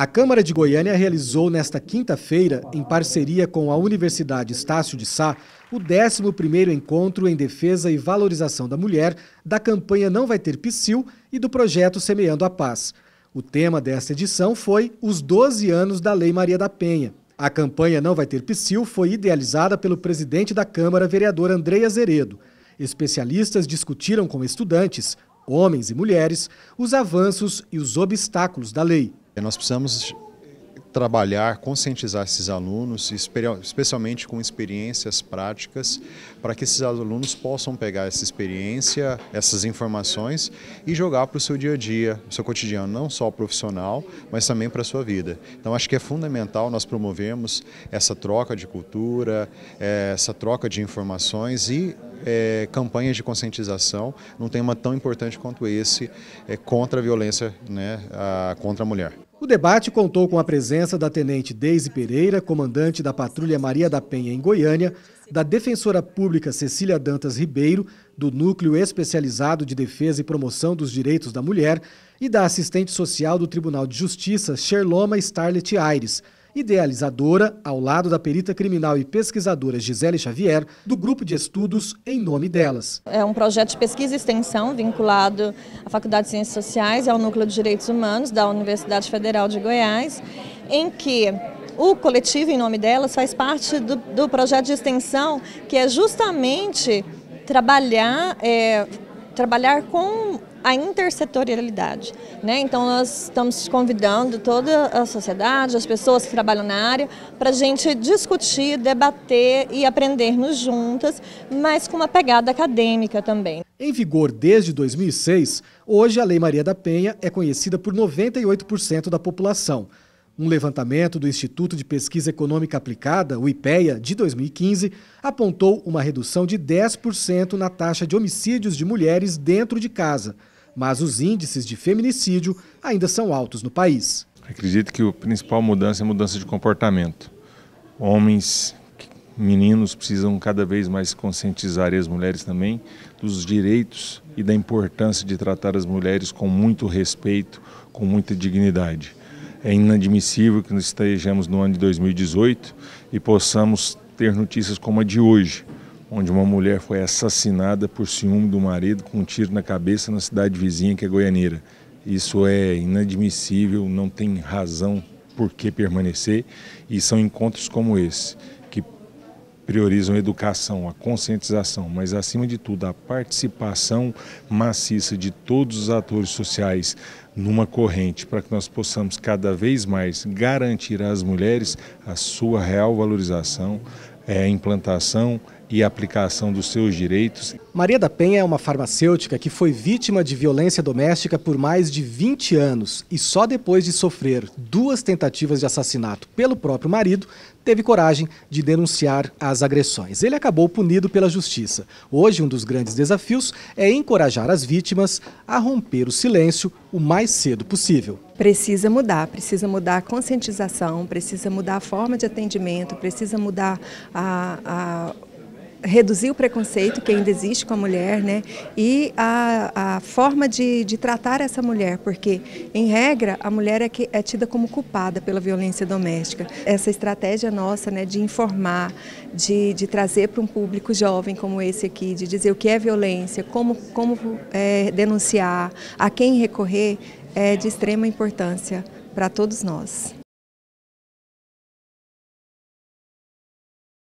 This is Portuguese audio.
A Câmara de Goiânia realizou nesta quinta-feira, em parceria com a Universidade Estácio de Sá, o 11º Encontro em Defesa e Valorização da Mulher da campanha Não Vai Ter Psil e do projeto Semeando a Paz. O tema desta edição foi os 12 anos da Lei Maria da Penha. A campanha Não Vai Ter Psil foi idealizada pelo presidente da Câmara, vereador Andrei Azeredo. Especialistas discutiram com estudantes, homens e mulheres, os avanços e os obstáculos da lei. É, nós precisamos trabalhar, conscientizar esses alunos, especialmente com experiências práticas, para que esses alunos possam pegar essa experiência, essas informações e jogar para o seu dia a dia, o seu cotidiano, não só profissional, mas também para a sua vida. Então acho que é fundamental nós promovermos essa troca de cultura, é, essa troca de informações e é, campanhas de conscientização num tema tão importante quanto esse é, contra a violência né, a, contra a mulher debate contou com a presença da tenente Deise Pereira, comandante da Patrulha Maria da Penha em Goiânia, da defensora pública Cecília Dantas Ribeiro, do Núcleo Especializado de Defesa e Promoção dos Direitos da Mulher, e da assistente social do Tribunal de Justiça, Sherloma Starlet Aires idealizadora, ao lado da perita criminal e pesquisadora Gisele Xavier, do grupo de estudos Em Nome Delas. É um projeto de pesquisa e extensão vinculado à Faculdade de Ciências Sociais e ao Núcleo de Direitos Humanos da Universidade Federal de Goiás, em que o coletivo Em Nome Delas faz parte do, do projeto de extensão que é justamente trabalhar, é, trabalhar com a intersetorialidade. Né? Então, nós estamos convidando toda a sociedade, as pessoas que trabalham na área, para a gente discutir, debater e aprendermos juntas, mas com uma pegada acadêmica também. Em vigor desde 2006, hoje a Lei Maria da Penha é conhecida por 98% da população. Um levantamento do Instituto de Pesquisa Econômica Aplicada, o IPEA, de 2015, apontou uma redução de 10% na taxa de homicídios de mulheres dentro de casa, mas os índices de feminicídio ainda são altos no país. Acredito que a principal mudança é a mudança de comportamento. Homens, meninos precisam cada vez mais conscientizar e as mulheres também dos direitos e da importância de tratar as mulheres com muito respeito, com muita dignidade é inadmissível que nós estejamos no ano de 2018 e possamos ter notícias como a de hoje, onde uma mulher foi assassinada por ciúme do marido com um tiro na cabeça na cidade vizinha que é Goianeira. Isso é inadmissível, não tem razão por que permanecer e são encontros como esse priorizam a educação, a conscientização, mas acima de tudo a participação maciça de todos os atores sociais numa corrente para que nós possamos cada vez mais garantir às mulheres a sua real valorização, é, a implantação, e aplicação dos seus direitos. Maria da Penha é uma farmacêutica que foi vítima de violência doméstica por mais de 20 anos e só depois de sofrer duas tentativas de assassinato pelo próprio marido, teve coragem de denunciar as agressões. Ele acabou punido pela justiça. Hoje, um dos grandes desafios é encorajar as vítimas a romper o silêncio o mais cedo possível. Precisa mudar, precisa mudar a conscientização, precisa mudar a forma de atendimento, precisa mudar a, a reduzir o preconceito que ainda existe com a mulher, né? E a, a forma de, de tratar essa mulher, porque, em regra, a mulher é, que, é tida como culpada pela violência doméstica. Essa estratégia nossa, né, de informar, de, de trazer para um público jovem como esse aqui, de dizer o que é violência, como, como é, denunciar, a quem recorrer, é de extrema importância para todos nós.